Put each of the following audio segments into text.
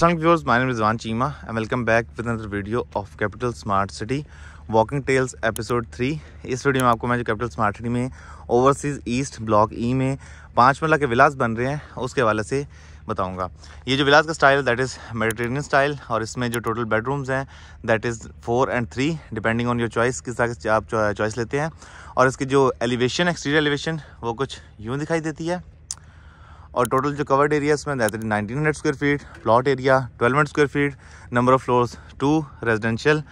Assalamu viewers माइन Rizwan Cheema Van welcome back with other video of capital smart city walking tales episode three इस वीडियो में आपको मैं जो कैपिटल स्मार्ट सिटी में ओवरसीज़ ईस्ट ब्लॉक ई में पाँच मल्ला के विलास बन रहे हैं उसके हवाले से बताऊंगा ये जो विलास का style that is Mediterranean style और इसमें जो टोटल बेडरूम्स हैं that is four and three depending on your choice किस तरह से आप चॉइस लेते हैं और इसकी जो एलिवेशन एक्सटीरियर एलिवेशन वो कुछ यूँ दिखाई देती है और टोटल जो कवर्ड एरिया इसमें that is nineteen hundred square feet plot area twelve hundred square feet number of floors two residential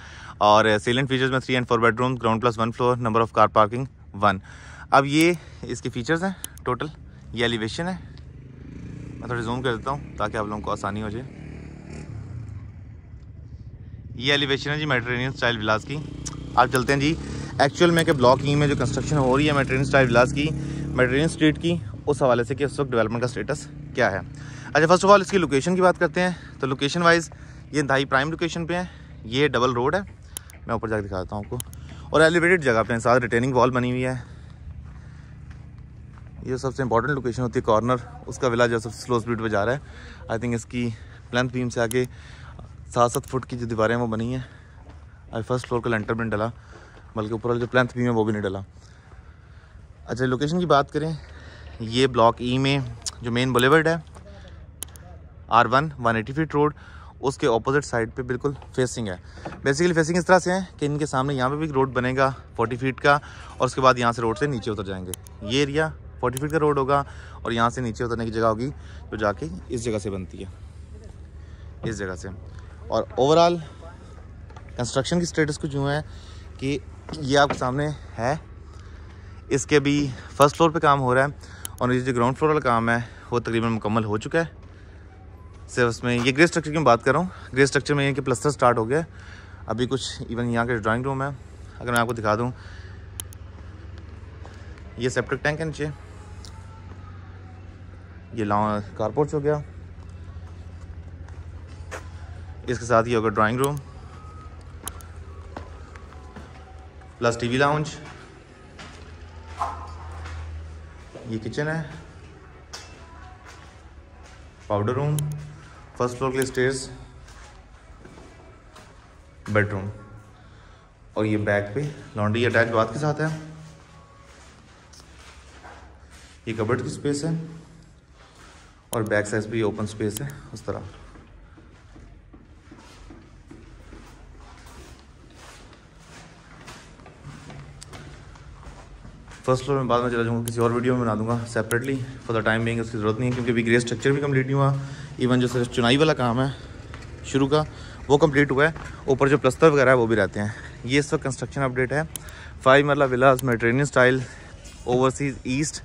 और सीलेंट uh, फीचर्स में three and four bedroom ground plus one floor number of car parking one अब ये इसके features हैं total ये elevation है मैं थोड़ी जूम कर देता हूँ ताकि आप लोगों को आसानी हो जाए ये एलिवेशन है जी मेट्रेनियन स्टाइल विलास की आप चलते हैं जी एक्चुअल में के ब्लॉक ही e में जो कंस्ट्रक्शन हो रही है मेट्रेनियन स्टाइल विलास की मेट्रेनियन स्ट्रीट की उस हवाले से कि उस वक्त डेवलपमेंट का स्टेटस क्या है अच्छा फर्स्ट ऑफ ऑल इसकी लोकेशन की बात करते हैं तो लोकेशन वाइज ये धाई प्राइम लोकेशन पे है ये डबल रोड है मैं ऊपर जाकर दिखाता हूँ आपको और एलिवेटेड जगह पे साथ रिटेनिंग वॉल बनी हुई है ये सबसे इंपॉर्टेंट लोकेशन होती है कॉर्नर उसका विला जो सबसे स्लो स्पीड पर जा रहा है आई थिंक इसकी प्लेंथ बीम से आके सात सात फुट की जो दीवारें हैं वो बनी हैं आज फर्स्ट फ्लोर का लेंटर भी नहीं डला बल्कि ऊपर वाला जो प्लेंथ बीम है वो भी नहीं डला अच्छा लोकेशन की बात करें ये ब्लॉक ई e में जो मेन बुलेवर्ड है R one one eighty feet road उसके ऑपोजिट साइड पे बिल्कुल फेसिंग है बेसिकली फेसिंग इस तरह से है कि इनके सामने यहाँ पे भी रोड बनेगा 40 फीट का और उसके बाद यहाँ से रोड से नीचे उतर जाएंगे ये एरिया 40 फीट का रोड होगा और यहाँ से नीचे उतरने की जगह होगी जो जाके इस जगह से बनती है इस जगह से और ओवरऑल कंस्ट्रक्शन की स्टेटस कुछ यूँ है कि ये आपके सामने है इसके भी फर्स्ट फ्लोर पर काम हो रहा है और ये जो ग्राउंड फ्लोर वाला काम है वो तकरीबन मुकम्मल हो चुका है सिर्फ उसमें ये ग्रे स्ट्रक्चर की बात कर रहा हूँ ग्रे स्ट्रक्चर में ये कि प्लस्तर स्टार्ट हो गया अभी कुछ इवन यहाँ के ड्राइंग रूम है अगर मैं आपको दिखा दूँ ये सेप्टिक टैंक है नीचे ये कारपोर्च हो गया इसके साथ ये होगा drawing room plus TV lounge ये किचन है पाउडर रूम फर्स्ट फ्लोर के लिए स्टेयर्स बेडरूम और ये बैक पे लॉन्ड्री अटैच बाथ के साथ है ये कबर्ड की स्पेस है और बैक साइड पे ये ओपन स्पेस है उस तरह फर्स्ट फ्लोर में बाद में चला जाऊँगा किसी और वीडियो में बना दूंगा separately for the time being उसकी ज़रूरत नहीं है क्योंकि अभी ग्रे स्ट्रक्चर भी कम्प्लीट नहीं हुआ इवन जो सर चुनाई वाला काम है शुरू का वो कम्प्लीट हुआ है ऊपर जो प्लस्तर वगैरह है वो भी रहते हैं ये इस वक्त कंस्ट्रक्शन अपडेट है five marla villas Mediterranean style overseas east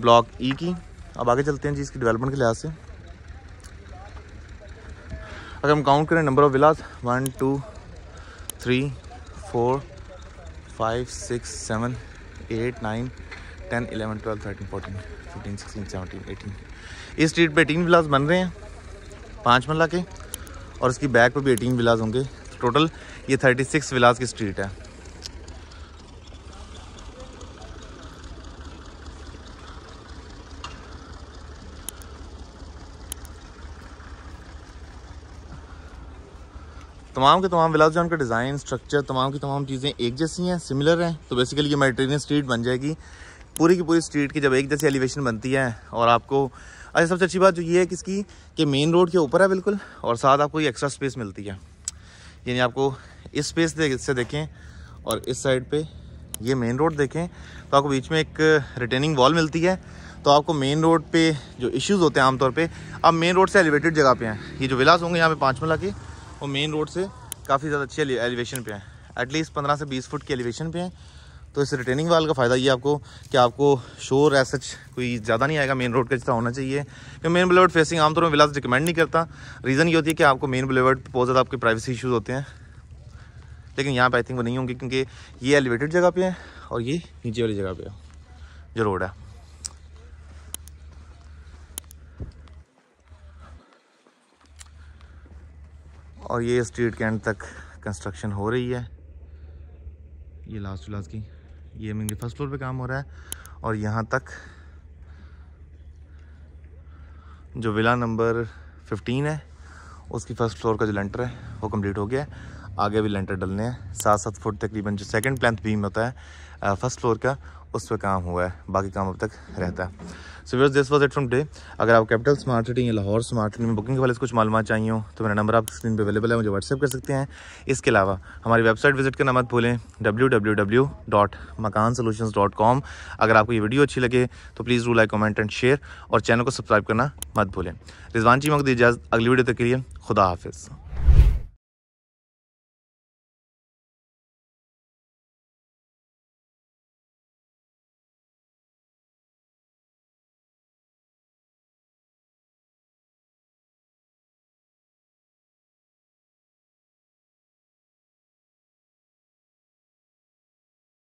block E की अब आगे चलते हैं जी इसकी डेवलपमेंट के लिहाज से अगर हम काउंट करें number of villas one two three four five six seven eight nine ten eleven twelve thirteen fourteen fifteen sixteen seventeen eighteen इस स्ट्रीट पे एटीन विलाज बन रहे हैं पाँच मल्ला के और इसकी बैक पर भी एटीन विलाज होंगे टोटल ये थर्टी सिक्स विलाज की स्ट्रीट है तमाम के तमाम विलास जान का डिज़ाइन स्ट्रक्चर तमाम की तमाम चीज़ें एक जैसी हैं सिमिलर हैं तो बेसिकली ये मेडिटेरियन स्ट्रीट बन जाएगी पूरी की पूरी स्ट्रीट की जब एक जैसी एलिवेशन बनती है और आपको अच्छा सबसे अच्छी बात जो ये है कि इसकी कि मेन रोड के ऊपर है बिल्कुल और साथ आपको ये एक्स्ट्रा स्पेस मिलती है यानी आपको इस स्पेस से देखें और इस साइड पर ये मेन रोड देखें तो आपको बीच में एक रिटेनिंग वॉल मिलती है तो आपको मेन रोड पे जो इश्यूज होते हैं आमतौर पे आप मेन रोड से एलिवेटेड जगह पे हैं ये जो विलास होंगे यहाँ पे पाँच मिला के वो मेन रोड से काफ़ी ज़्यादा अच्छी एलिवेशन पे है एटलीस्ट पंद्रह से बीस फुट की एलिवेशन पे है तो इस रिटेनिंग वाल का फ़ायदा ये आपको कि आपको शोर ऐसा सच कोई ज़्यादा नहीं आएगा मेन रोड का जितना होना चाहिए क्योंकि मेन बुलेवर्ड फेसिंग आमतौर में विलास रिकमेंड नहीं करता रीज़न ये होती है कि आपको मेन बुलेवर्ड पर बहुत ज़्यादा आपके प्राइवेसी इशूज़ होते हैं लेकिन यहाँ पर आई थिंक वो नहीं होंगे क्योंकि ये एलिवेटेड जगह पर है और ये नीचे वाली जगह पर है जो रोड है और ये स्ट्रीट के एंड तक कंस्ट्रक्शन हो रही है ये लास्ट लास्ट की ये मीन फर्स्ट फ्लोर पे काम हो रहा है और यहाँ तक जो विला नंबर 15 है उसकी फ़र्स्ट फ्लोर का जो लेंटर है वो कंप्लीट हो गया है आगे भी लेंटर डलने हैं सात सात फुट तकरीबन जो सेकंड प्लेंथ बीम होता है फर्स्ट फ्लोर का उस पर काम हुआ है बाकी काम अब तक रहता है so viewers this was it from day अगर आप कैपिटल स्मार्ट सिटी या लाहौर स्मार्ट सिटी में बुकिंग के वाले से कुछ मालूम चाहिए हो तो मेरा नंबर आप स्क्रीन पर अवेलेबल है मुझे व्हाट्सअप कर सकते हैं इसके अलावा हमारी वेबसाइट विजिट करना मत भूलें कॉम अगर आपको ये वीडियो अच्छी लगे तो प्लीज़ रू लाइक कमेंट एंड शेयर और चैनल को सब्सक्राइब करना मत भूलें रिजवान जी मकदी इजाज़त अगली वीडियो तक के लिए खुदा हाफिज़